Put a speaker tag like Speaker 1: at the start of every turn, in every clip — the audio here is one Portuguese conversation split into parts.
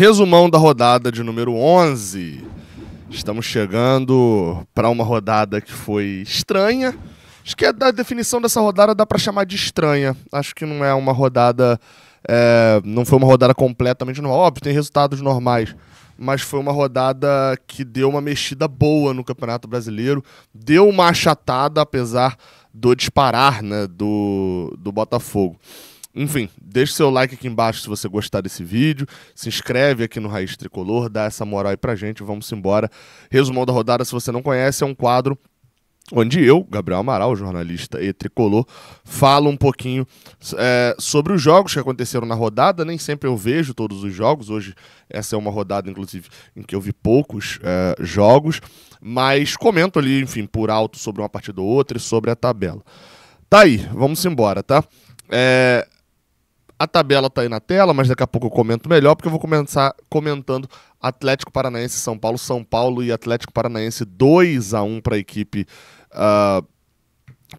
Speaker 1: Resumão da rodada de número 11. Estamos chegando para uma rodada que foi estranha. Acho que é a definição dessa rodada dá para chamar de estranha. Acho que não é uma rodada. É, não foi uma rodada completamente normal. Óbvio, tem resultados normais. Mas foi uma rodada que deu uma mexida boa no Campeonato Brasileiro. Deu uma achatada, apesar do disparar né, do, do Botafogo. Enfim, deixe seu like aqui embaixo se você gostar desse vídeo, se inscreve aqui no Raiz Tricolor, dá essa moral aí pra gente, vamos embora. Resumão da rodada, se você não conhece, é um quadro onde eu, Gabriel Amaral, jornalista e tricolor, falo um pouquinho é, sobre os jogos que aconteceram na rodada. Nem sempre eu vejo todos os jogos. Hoje essa é uma rodada, inclusive, em que eu vi poucos é, jogos, mas comento ali, enfim, por alto sobre uma partida ou outra e sobre a tabela. Tá aí, vamos embora, tá? É, a tabela está aí na tela, mas daqui a pouco eu comento melhor, porque eu vou começar comentando Atlético Paranaense São Paulo, São Paulo e Atlético Paranaense 2 a 1 para a equipe uh,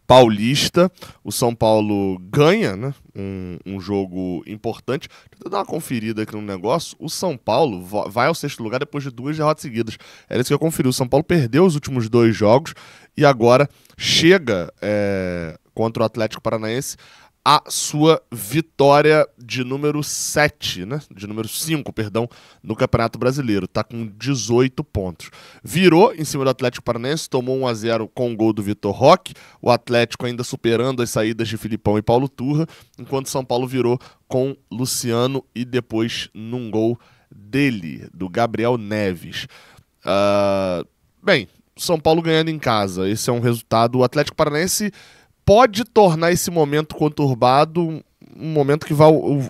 Speaker 1: paulista. O São Paulo ganha né, um, um jogo importante. Deixa eu dar uma conferida aqui no negócio. O São Paulo vai ao sexto lugar depois de duas derrotas seguidas. Era isso que eu conferi. O São Paulo perdeu os últimos dois jogos e agora chega é, contra o Atlético Paranaense a sua vitória de número 7, né? De número 5, perdão, no Campeonato Brasileiro. Tá com 18 pontos. Virou em cima do Atlético Paranaense, tomou 1 a 0 com o gol do Vitor Roque. O Atlético ainda superando as saídas de Filipão e Paulo Turra, enquanto São Paulo virou com Luciano e depois num gol dele, do Gabriel Neves. Uh, bem, São Paulo ganhando em casa. Esse é um resultado. O Atlético Paranaense pode tornar esse momento conturbado um momento que vá,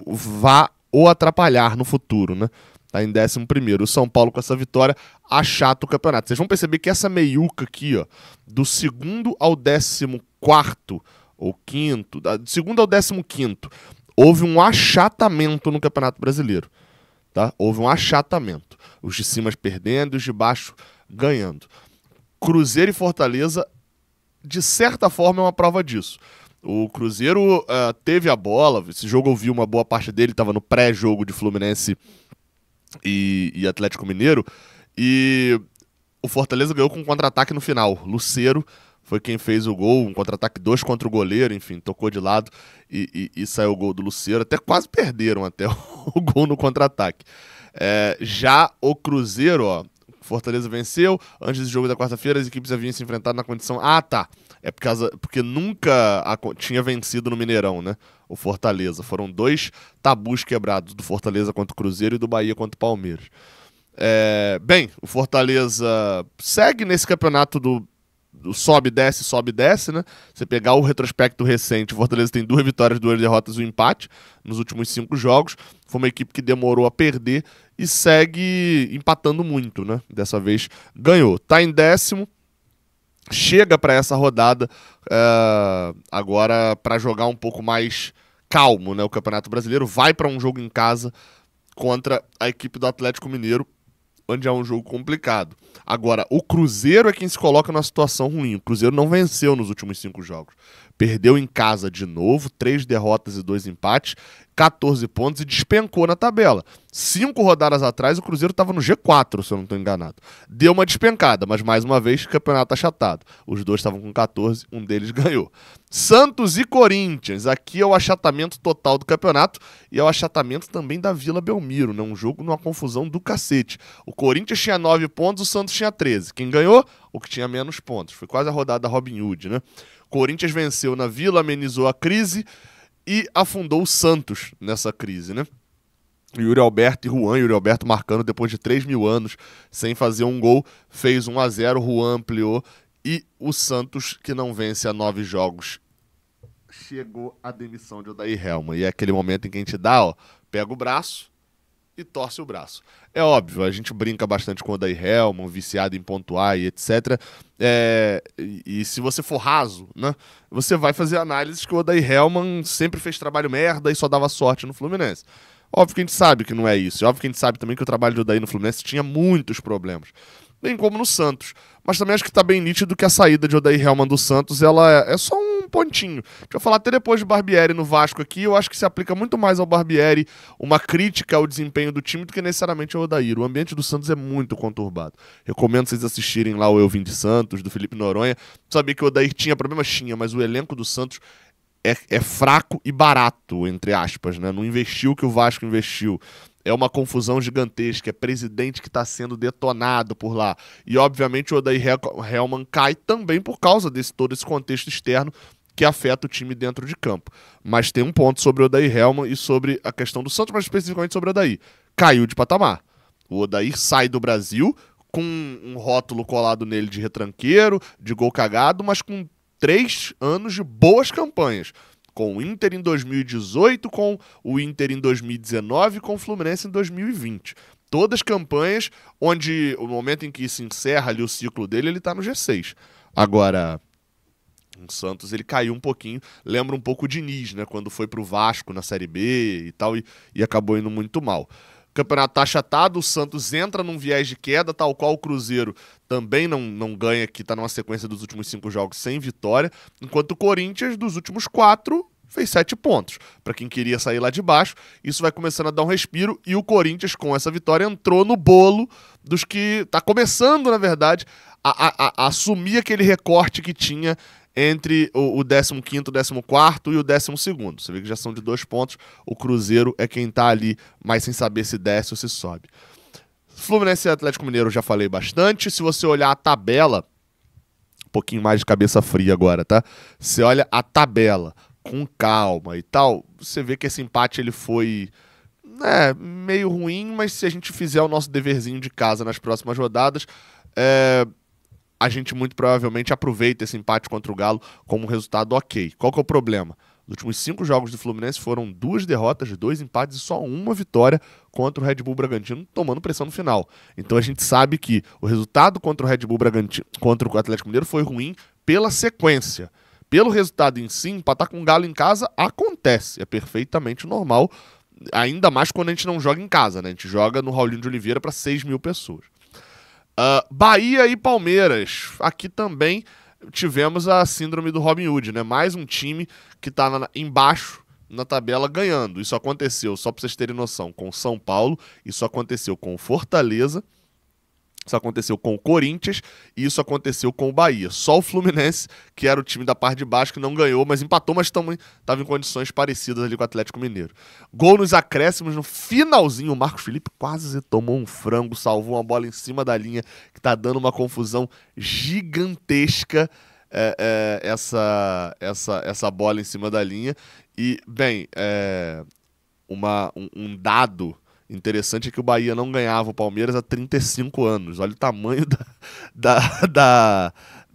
Speaker 1: vá ou atrapalhar no futuro, né? Tá em 11 primeiro. O São Paulo com essa vitória achata o campeonato. Vocês vão perceber que essa meiuca aqui, ó, do segundo ao décimo quarto ou quinto, da, do segundo ao décimo quinto, houve um achatamento no Campeonato Brasileiro, tá? Houve um achatamento. Os de cima perdendo os de baixo ganhando. Cruzeiro e Fortaleza de certa forma, é uma prova disso. O Cruzeiro uh, teve a bola, esse jogo eu vi uma boa parte dele, estava no pré-jogo de Fluminense e, e, Atlético Mineiro, e o Fortaleza ganhou com um contra-ataque no final. Luceiro foi quem fez o gol, um contra-ataque dois contra o goleiro, enfim, tocou de lado e, e, e saiu o gol do Luceiro. Até quase perderam até o, gol no contra-ataque. É, já o Cruzeiro, ó, Fortaleza venceu. Antes do jogo da quarta-feira, as equipes haviam se enfrentado na condição. Ah, tá. É por causa... porque nunca a... tinha vencido no Mineirão, né? O Fortaleza. Foram dois tabus quebrados: do Fortaleza contra o Cruzeiro e do Bahia contra o Palmeiras. É... Bem, o Fortaleza segue nesse campeonato do sobe, desce, sobe, desce, né? Você pegar o retrospecto recente, o Fortaleza tem duas vitórias, duas derrotas e um empate nos últimos cinco jogos. Foi uma equipe que demorou a perder e segue empatando muito, né? Dessa vez ganhou. Tá em décimo, chega para essa rodada uh, agora para jogar um pouco mais calmo, né? O Campeonato Brasileiro vai para um jogo em casa contra a equipe do Atlético Mineiro onde é um jogo complicado. Agora, o Cruzeiro é quem se coloca numa situação ruim. O Cruzeiro não venceu nos últimos cinco jogos. Perdeu em casa de novo, três derrotas e dois empates, 14 pontos e despencou na tabela. Cinco rodadas atrás, o Cruzeiro estava no G4, se eu não estou enganado. Deu uma despencada, mas mais uma vez, campeonato achatado. Os dois estavam com 14, um deles ganhou. Santos e Corinthians. Aqui é o achatamento total do campeonato e é o achatamento também da Vila Belmiro, né? Um jogo numa confusão do cacete. O Corinthians tinha 9 pontos, o Santos tinha 13. Quem ganhou? O que tinha menos pontos. Foi quase a rodada da Robin Hood, né? Corinthians venceu na Vila, amenizou a crise e afundou o Santos nessa crise, né? Yuri Alberto e Juan, Yuri Alberto marcando depois de 3 mil anos sem fazer um gol, fez 1 a 0 Juan ampliou e o Santos, que não vence a nove jogos, chegou a demissão de Odair Helma. E é aquele momento em que a gente dá, ó, pega o braço, e torce o braço. É óbvio, a gente brinca bastante com o Odair Helman, viciado em pontuar e etc. É, e, e, se você for raso, né, você vai fazer análises que o Odair Helman sempre fez trabalho merda e só dava sorte no Fluminense. Óbvio que a gente sabe que não é isso. Óbvio que a gente sabe também que o trabalho do Odair no Fluminense tinha muitos problemas. Bem como no Santos. Mas também acho que está bem nítido que a saída de Odair Helman do Santos ela é, é só um pontinho. Deixa eu falar até depois de Barbieri no Vasco aqui, eu acho que se aplica muito mais ao Barbieri uma crítica ao desempenho do time do que necessariamente ao Odair. O ambiente do Santos é muito conturbado. Recomendo vocês assistirem lá o Eu Vim de Santos, do Felipe Noronha. Sabia que o Odair tinha problema Tinha, mas o elenco do Santos é, é, fraco e barato, entre aspas, né? Não investiu o que o Vasco investiu. É uma confusão gigantesca, é presidente que está sendo detonado por lá. E, obviamente, o Odair Hellman cai também por causa desse todo esse contexto externo que afeta o time dentro de campo. Mas tem um ponto sobre o Odair Helman e sobre a questão do Santos, mas especificamente sobre o Odair. Caiu de patamar. O Odair sai do Brasil com um rótulo colado nele de retranqueiro, de gol cagado, mas com três anos de boas campanhas. Com o Inter em 2018, com o Inter em 2019, com o Fluminense em 2020 todas campanhas onde o momento em que se encerra ali o ciclo dele, ele está no G6. Agora, o Santos ele caiu um pouquinho, lembra um pouco o Diniz, né? Quando foi pro Vasco na Série B e tal, e, e acabou indo muito mal. O campeonato tá achatado, o Santos entra num viés de queda, tal qual o Cruzeiro também não, não ganha, que tá numa sequência dos últimos cinco jogos sem vitória, enquanto o Corinthians, dos últimos quatro, fez sete pontos. Para quem queria sair lá de baixo, isso vai começando a dar um respiro e o Corinthians, com essa vitória, entrou no bolo dos que tá começando, na verdade, a, a, a assumir aquele recorte que tinha entre o, o 15º, 14 e o 12º. Você vê que já são de dois pontos. O Cruzeiro é quem está ali, mas sem saber se desce ou se sobe. Fluminense e Atlético Mineiro já falei bastante. Se você olhar a tabela, um pouquinho mais de cabeça fria agora, tá? Você olha a tabela com calma e tal, você vê que esse empate ele foi né, meio ruim, mas se a gente fizer o nosso deverzinho de casa nas próximas rodadas, é, a gente muito provavelmente aproveita esse empate contra o Galo como um resultado ok. Qual que é o problema? Os últimos cinco jogos do Fluminense foram duas derrotas, dois empates e só uma vitória contra o Red Bull Bragantino, tomando pressão no final. Então a gente sabe que o resultado contra o Red Bull Bragantino, contra o Atlético Mineiro foi ruim pela sequência. Pelo resultado em si, empatar com o Galo em casa acontece, é perfeitamente normal, ainda mais quando a gente não joga em casa, né? A gente joga no Raulinho de Oliveira para 6 mil pessoas. Ah, Bahia e Palmeiras. Aqui também tivemos a síndrome do Robin Hood, né? Mais um time que está embaixo na tabela ganhando. Isso aconteceu, só para vocês terem noção, com São Paulo, isso aconteceu com Fortaleza isso aconteceu com o Corinthians e isso aconteceu com o Bahia. Só o Fluminense, que era o time da parte de baixo, que não ganhou, mas empatou, mas também estava em condições parecidas ali com o Atlético Mineiro. Gol nos acréscimos, no finalzinho, o Marcos Felipe quase tomou um frango, salvou uma bola em cima da linha, que está dando uma confusão gigantesca é, é, essa, essa, essa bola em cima da linha. E, bem, é, uma, um, um dado Interessante é que o Bahia não ganhava o Palmeiras há 35 anos. Olha o tamanho da, da, da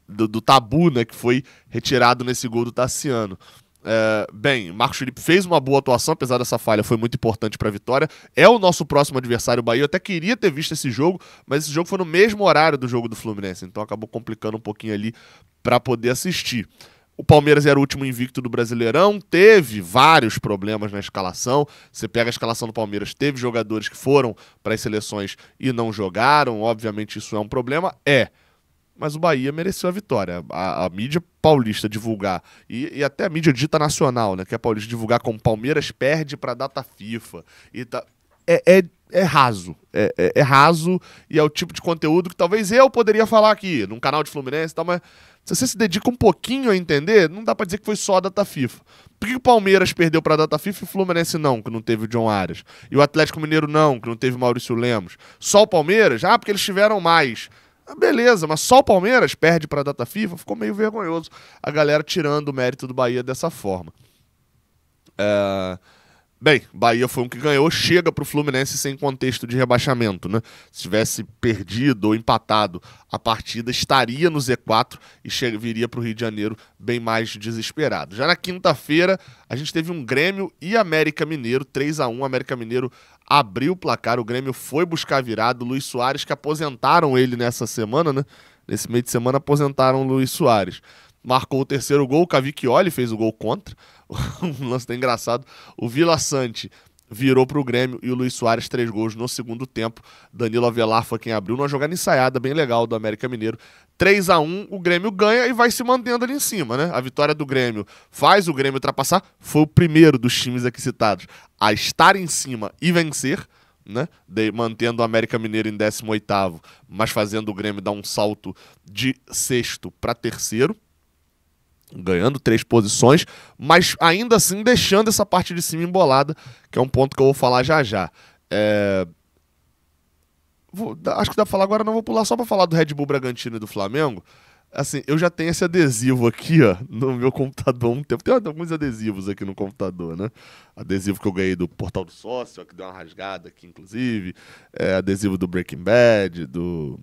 Speaker 1: do, do, tabu né, que foi retirado nesse gol do Tassiano. É, bem, Marcos Felipe fez uma boa atuação, apesar dessa falha, foi muito importante para a vitória. É o nosso próximo adversário, o Bahia. Eu até queria ter visto esse jogo, mas esse jogo foi no mesmo horário do jogo do Fluminense, então acabou complicando um pouquinho ali para poder assistir. O Palmeiras era o último invicto do Brasileirão, teve vários problemas na escalação. Você pega a escalação do Palmeiras, teve jogadores que foram para as seleções e não jogaram. Obviamente, isso é um problema. É. Mas o Bahia mereceu a vitória. A, a mídia paulista divulgar, e, e, até a mídia dita nacional, né? Que é paulista divulgar como Palmeiras perde para data FIFA. E tá, é, é, é, raso. É, é, é, raso e é o tipo de conteúdo que talvez eu poderia falar aqui, num canal de Fluminense e tal, mas se você se dedica um pouquinho a entender, não dá para dizer que foi só a data FIFA. Por que o Palmeiras perdeu para a data FIFA e o Fluminense não, que não teve o John Arias? E o Atlético Mineiro não, que não teve o Maurício Lemos? Só o Palmeiras? Ah, porque eles tiveram mais. Ah, beleza, mas só o Palmeiras perde para a data FIFA? Ficou meio vergonhoso a galera tirando o mérito do Bahia dessa forma. É... Uh... Bem, Bahia foi um que ganhou, chega para o Fluminense sem contexto de rebaixamento, né? Se tivesse perdido ou empatado a partida, estaria no Z4 e viria para o Rio de Janeiro bem mais desesperado. Já na quinta-feira, a gente teve um Grêmio e América Mineiro, 3 a 1 América Mineiro abriu o placar, o Grêmio foi buscar virado, Luiz Soares, que aposentaram ele nessa semana, né? Nesse meio de semana aposentaram o Luiz Soares marcou o terceiro gol. O Cavicchioli fez o gol contra. um lance engraçado. O Vila Sante virou para o Grêmio e o Luiz Soares três gols no segundo tempo. Danilo Avelar foi quem abriu numa jogada ensaiada bem legal do América Mineiro. 3 a 1 o Grêmio ganha e vai se mantendo ali em cima, né? A vitória do Grêmio faz o Grêmio ultrapassar. Foi o primeiro dos times aqui citados a estar em cima e vencer, né? De, mantendo o América Mineiro em 18 oitavo, mas fazendo o Grêmio dar um salto de sexto para terceiro ganhando três posições, mas ainda assim deixando essa parte de cima embolada, que é um ponto que eu vou falar já já. É... Vou, acho que dá pra falar agora, não vou pular só pra falar do Red Bull Bragantino e do Flamengo. Assim, eu já tenho esse adesivo aqui, ó, no meu computador há um tempo. Tem alguns adesivos aqui no computador, né? Adesivo que eu ganhei do Portal do Sócio, ó, que deu uma rasgada aqui, inclusive. É, adesivo do Breaking Bad, do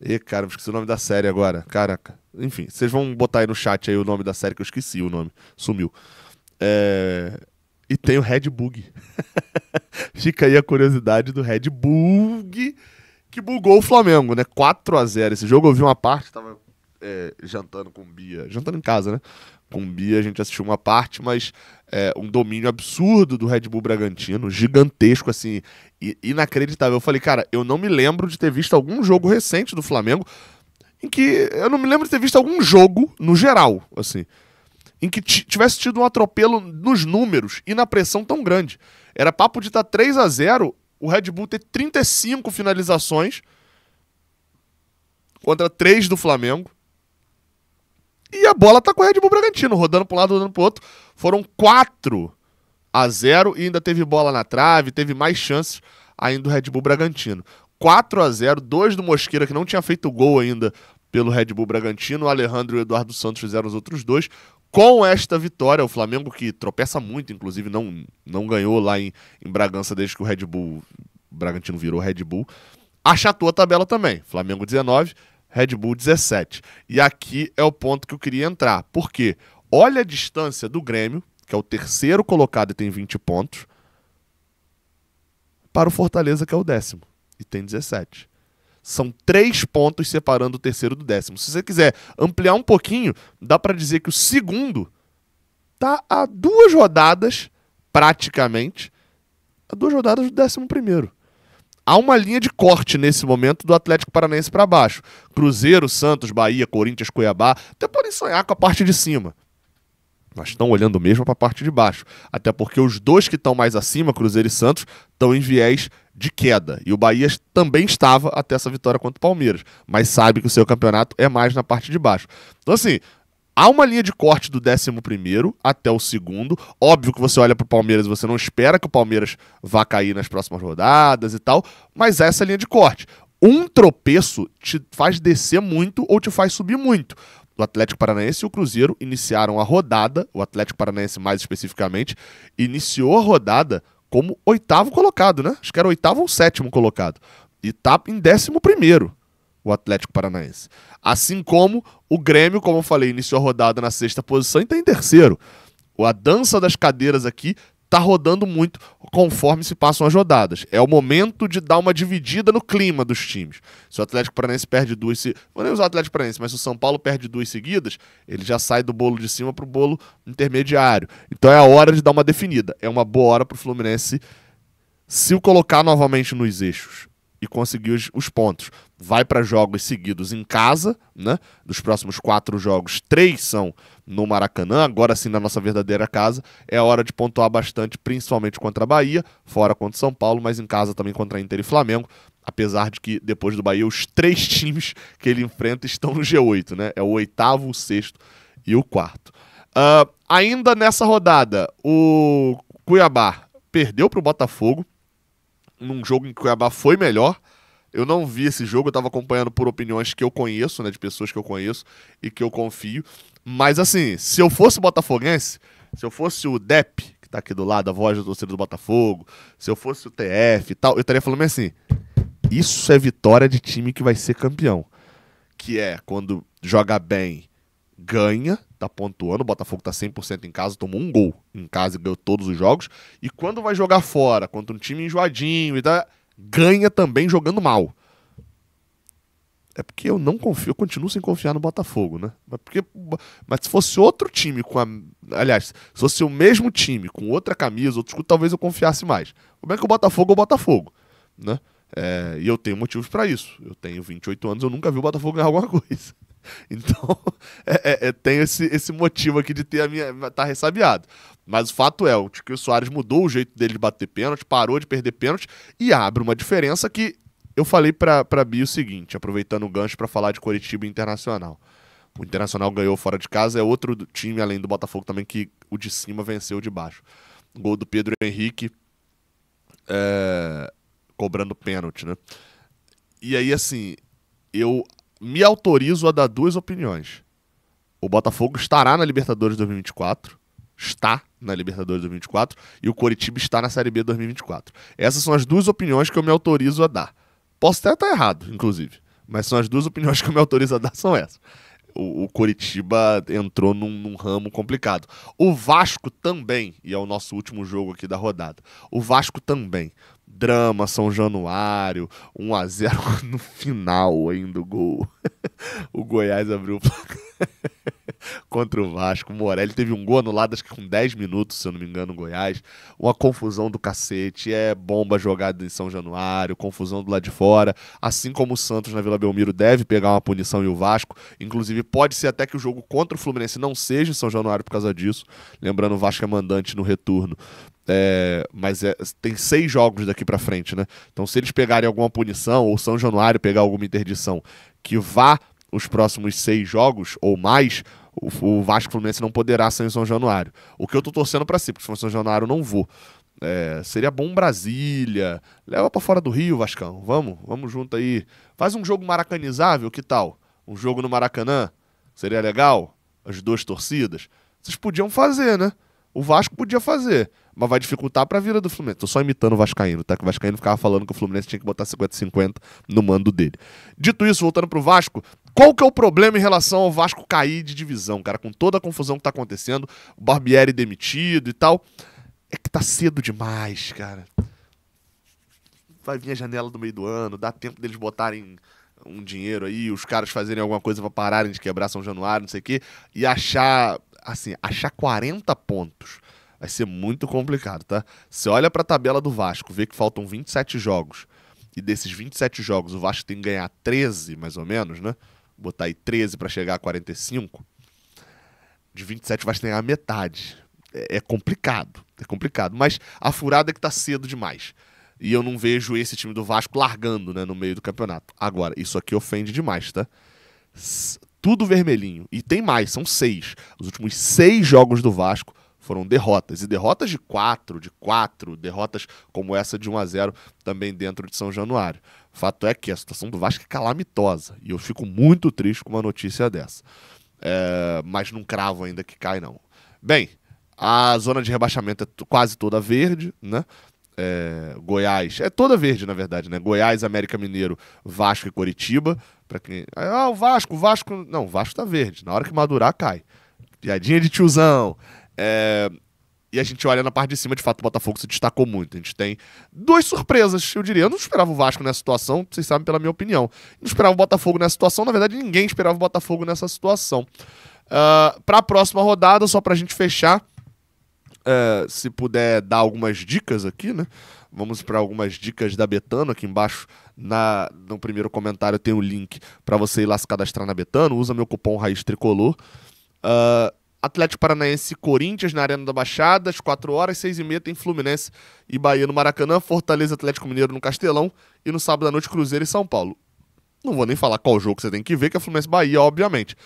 Speaker 1: e, cara, esqueci o nome da série agora. Caraca. Enfim, vocês vão botar aí no chat aí o nome da série, que eu esqueci o nome. Sumiu. É... E tem o Red Bug. Fica aí a curiosidade do Red Bug, que bugou o Flamengo, né? 4 a 0 Esse jogo eu vi uma parte, tava é, jantando com Bia. Jantando em casa, né? Com Bia, a gente assistiu uma parte, mas é, um domínio absurdo do Red Bull Bragantino, gigantesco, assim, inacreditável. Eu falei, cara, eu não me lembro de ter visto algum jogo recente do Flamengo em que eu não me lembro de ter visto algum jogo no geral, assim, em que tivesse tido um atropelo nos números e na pressão tão grande. Era papo de estar tá 3 a 0, o Red Bull ter 35 finalizações contra 3 do Flamengo e a bola tá com o Red Bull Bragantino, rodando pro lado, rodando pro outro. Foram 4 a 0 e ainda teve bola na trave, teve mais chances ainda do Red Bull Bragantino. 4 a 0 dois do Mosqueira, que não tinha feito gol ainda pelo Red Bull Bragantino. O Alejandro e o Eduardo Santos fizeram os outros dois. Com esta vitória, o Flamengo, que tropeça muito, inclusive não, não ganhou lá em, em Bragança desde que o Red Bull Bragantino virou Red Bull, achatou a tabela também. Flamengo 19, Red Bull 17. E aqui é o ponto que eu queria entrar. Por quê? Olha a distância do Grêmio, que é o terceiro colocado e tem 20 pontos, para o Fortaleza, que é o décimo e tem 17. São três pontos separando o terceiro do décimo. Se você quiser ampliar um pouquinho, dá para dizer que o segundo tá a duas rodadas, praticamente, a duas rodadas do décimo primeiro. Há uma linha de corte nesse momento do Atlético Paranaense para baixo. Cruzeiro, Santos, Bahia, Corinthians, Cuiabá, até podem sonhar com a parte de cima mas estão olhando mesmo para a parte de baixo. Até porque os dois que estão mais acima, Cruzeiro e Santos, estão em viés de queda. E o Bahia também estava até essa vitória contra o Palmeiras, mas sabe que o seu campeonato é mais na parte de baixo. Então, assim, Há uma linha de corte do 11 até o segundo. Óbvio que você olha para o Palmeiras e você não espera que o Palmeiras vá cair nas próximas rodadas e tal, mas há essa é linha de corte. Um tropeço te faz descer muito ou te faz subir muito. O Atlético Paranaense e o Cruzeiro iniciaram a rodada, o Atlético Paranaense mais especificamente, iniciou a rodada como oitavo colocado, né? Acho que era oitavo ou sétimo colocado. E tá em décimo primeiro o Atlético Paranaense. Assim como o Grêmio, como eu falei, iniciou a rodada na sexta posição e está em terceiro. A dança das cadeiras aqui tá rodando muito conforme se passam as rodadas. É o momento de dar uma dividida no clima dos times. Se o Atlético Paranaense perde duas, seguidas. vou é nem usar o Atlético Paranaense, mas se o São Paulo perde duas seguidas, ele já sai do bolo de cima para o bolo intermediário. Então é a hora de dar uma definida. É uma boa hora para o Fluminense se colocar novamente nos eixos e conseguir os, os pontos vai para jogos seguidos em casa, né? Dos próximos quatro jogos, três são no Maracanã, agora sim na nossa verdadeira casa. É hora de pontuar bastante, principalmente contra a Bahia, fora contra São Paulo, mas em casa também contra Inter e Flamengo. Apesar de que depois do Bahia, os três times que ele enfrenta estão no G8, né? É o oitavo, o sexto e o quarto. Uh, ainda nessa rodada, o Cuiabá perdeu para o Botafogo num jogo em que o Cuiabá foi melhor eu não vi esse jogo, eu tava acompanhando por opiniões que eu conheço, né? De pessoas que eu conheço e que eu confio. Mas assim, se eu fosse botafoguense, se eu fosse o Dep que tá aqui do lado, a voz do torcedor do Botafogo, se eu fosse o TF e tal, eu estaria falando assim: isso é vitória de time que vai ser campeão. Que é quando joga bem, ganha, tá pontuando, o Botafogo tá 100% em casa, tomou um gol em casa e ganhou todos os jogos. E quando vai jogar fora, contra um time enjoadinho e tal. Tá ganha também jogando mal. É porque eu não confio, eu continuo sem confiar no Botafogo, né? Mas, porque, mas se fosse outro time com a. Aliás, se fosse o mesmo time, com outra camisa, outro escudo, talvez eu confiasse mais. Como é que o Botafogo é o Botafogo, né? É, e eu tenho motivos para isso. Eu tenho 28 anos, eu nunca vi o Botafogo ganhar alguma coisa. Então, é, é, tem esse, esse motivo aqui de ter a minha. tá ressabiado. Mas o fato é, o Soares mudou o jeito dele de bater pênalti, parou de perder pênalti e abre uma diferença que eu falei pra, pra Bia o seguinte, aproveitando o gancho para falar de Coritiba Internacional. O Internacional ganhou fora de casa, é outro time, além do Botafogo também, que o de cima venceu o de baixo. Gol do Pedro Henrique é, cobrando pênalti, né? E aí, assim, eu me autorizo a dar duas opiniões. O Botafogo estará na Libertadores 2024. Está na Libertadores 2024. E o Coritiba está na Série B 2024. Essas são as duas opiniões que eu me autorizo a dar. Posso até estar errado, inclusive. Mas são as duas opiniões que eu me autorizo a dar, são essas. O, o Coritiba entrou num, num, ramo complicado. O Vasco também, e é o nosso último jogo aqui da rodada. O Vasco também. Drama, São Januário, 1 a 0 no final ainda o gol. o Goiás abriu o placar. contra o Vasco. Morelli teve um gol anulado, acho que com 10 minutos, se eu não me engano, Goiás. Uma confusão do cacete. É bomba jogada em São Januário, confusão do lado de fora. Assim como o Santos na Vila Belmiro deve pegar uma punição e o Vasco. Inclusive, pode ser até que o jogo contra o Fluminense não seja em São Januário por causa disso. Lembrando, o Vasco é mandante no retorno. É, mas é, tem seis jogos daqui para frente, né? Então, se eles pegarem alguma punição ou São Januário pegar alguma interdição que vá os próximos seis jogos ou mais, o, o Vasco Fluminense não poderá ser em São Januário. O que eu tô torcendo para si, porque se for São Januário eu não vou. É, seria bom Brasília. Leva para fora do Rio, Vascão. Vamos, vamos junto aí. Faz um jogo maracanizável, que tal? Um jogo no Maracanã. Seria legal? As duas torcidas. Vocês podiam fazer, né? O Vasco podia fazer mas vai dificultar pra vida do Fluminense. Tô só imitando o Vascaíno, tá? Que o Vascaíno ficava falando que o Fluminense tinha que botar 50-50 no mando dele. Dito isso, voltando pro Vasco, qual que é o problema em relação ao Vasco cair de divisão, cara? Com toda a confusão que tá acontecendo, o Barbieri demitido e tal. É que tá cedo demais, cara. Vai vir a janela do meio do ano, dá tempo deles botarem um dinheiro aí, os caras fazerem alguma coisa para pararem de quebrar São Januário, não sei o quê, e achar, assim, achar 40 pontos vai ser muito complicado, tá? Você olha para a tabela do Vasco, vê que faltam 27 jogos. E desses 27 jogos, o Vasco tem que ganhar 13, mais ou menos, né? botar aí 13 para chegar a 45. De 27 o Vasco tem a metade. É, é complicado, é complicado. Mas a furada é que tá cedo demais. E eu não vejo esse time do Vasco largando, né, no meio do campeonato. Agora, isso aqui ofende demais, tá? S tudo vermelhinho. E tem mais, são seis. Os últimos seis jogos do Vasco, foram derrotas. E derrotas de quatro, de quatro derrotas como essa de 1 a 0 também dentro de São Januário. Fato é que a situação do Vasco é calamitosa. E eu fico muito triste com uma notícia dessa. É, mas não cravo ainda que cai, não. Bem, a zona de rebaixamento é quase toda verde, né? É, Goiás, é toda verde na verdade, né? Goiás, América Mineiro, Vasco e Coritiba. Para quem. Ah, o Vasco, o Vasco. Não, o Vasco tá verde. Na hora que madurar, cai. Piadinha de tiozão. É, e a gente olha na parte de cima, de fato, o Botafogo se destacou muito. A gente tem duas surpresas, eu diria. Eu não esperava o Vasco nessa situação, vocês sabem pela minha opinião. Eu não esperava o Botafogo nessa situação, na verdade, ninguém esperava o Botafogo nessa situação. Uh, é, para a próxima rodada, só para a gente fechar, uh, se puder dar algumas dicas aqui, né? Vamos para algumas dicas da Betano. Aqui embaixo, na, no primeiro comentário, tem o um link para você ir lá se cadastrar na Betano. Usa meu cupom Raiz Tricolor. Uh, Atlético Paranaense e Corinthians na Arena da Baixada, às 4 horas, 6 e meia tem Fluminense e Bahia no Maracanã, Fortaleza Atlético Mineiro no Castelão e no sábado à noite Cruzeiro e São Paulo. Não vou nem falar qual jogo você tem que ver, que é Fluminense Bahia, obviamente.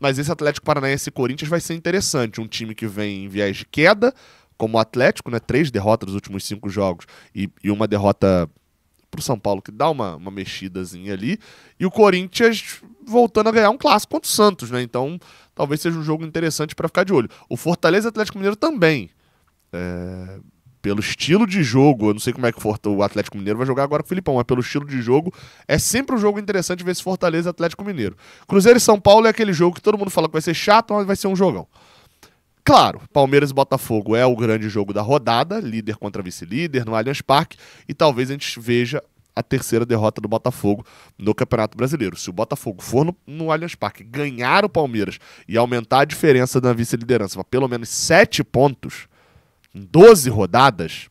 Speaker 1: Mas esse Atlético Paranaense e Corinthians vai ser interessante. Um time que vem em viés de queda, como o Atlético, né? Três derrotas nos últimos cinco jogos e, e uma derrota pro São Paulo, que dá uma, uma mexidazinha ali. E o Corinthians voltando a ganhar um clássico contra o Santos, né? Então talvez seja um jogo interessante para ficar de olho. O Fortaleza Atlético Mineiro também. É, pelo estilo de jogo, eu não sei como é que o Atlético Mineiro vai jogar agora com o Filipão, mas pelo estilo de jogo, é sempre um jogo interessante ver esse Fortaleza Atlético Mineiro. Cruzeiro e São Paulo é aquele jogo que todo mundo fala que vai ser chato, mas vai ser um jogão. Claro, Palmeiras e Botafogo é o grande jogo da rodada, líder contra vice-líder no Allianz Parque, e talvez a gente veja a terceira derrota do Botafogo no Campeonato Brasileiro. Se o Botafogo for no, no Allianz Parque ganhar o Palmeiras e aumentar a diferença da vice-liderança para pelo menos 7 pontos em 12 rodadas,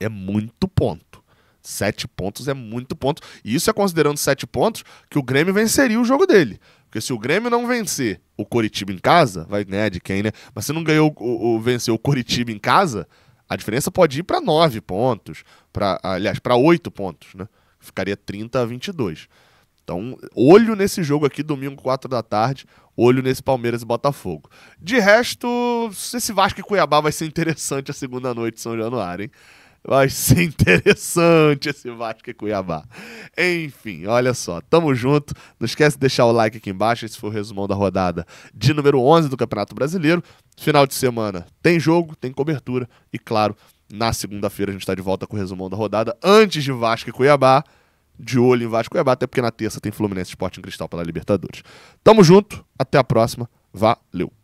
Speaker 1: é muito ponto. 7 pontos é muito ponto. E isso é considerando 7 pontos que o Grêmio venceria o jogo dele. Porque se o Grêmio não vencer o Coritiba em casa, vai ganhar né, de quem, né? Mas se não ganhou o, o vencer o Coritiba em casa, a diferença pode ir para 9 pontos, para aliás, para 8 pontos, né? Ficaria 30 a 22. Então, olho nesse jogo aqui, domingo, 4 da tarde, olho nesse Palmeiras e Botafogo. De resto, esse Vasco e Cuiabá vai ser interessante a segunda noite de São Januário, hein? Vai ser interessante esse Vasco e Cuiabá. Enfim, olha só, tamo junto. Não esquece de deixar o like aqui embaixo. Esse foi o resumão da rodada de número 11 do Campeonato Brasileiro. Final de semana tem jogo, tem cobertura e, claro, na segunda-feira a gente está de volta com o resumão da rodada antes de Vasco e Cuiabá. De olho em Vasco e Cuiabá, até porque na terça tem Fluminense Sporting Cristal pela Libertadores. Tamo junto, até a próxima. Valeu!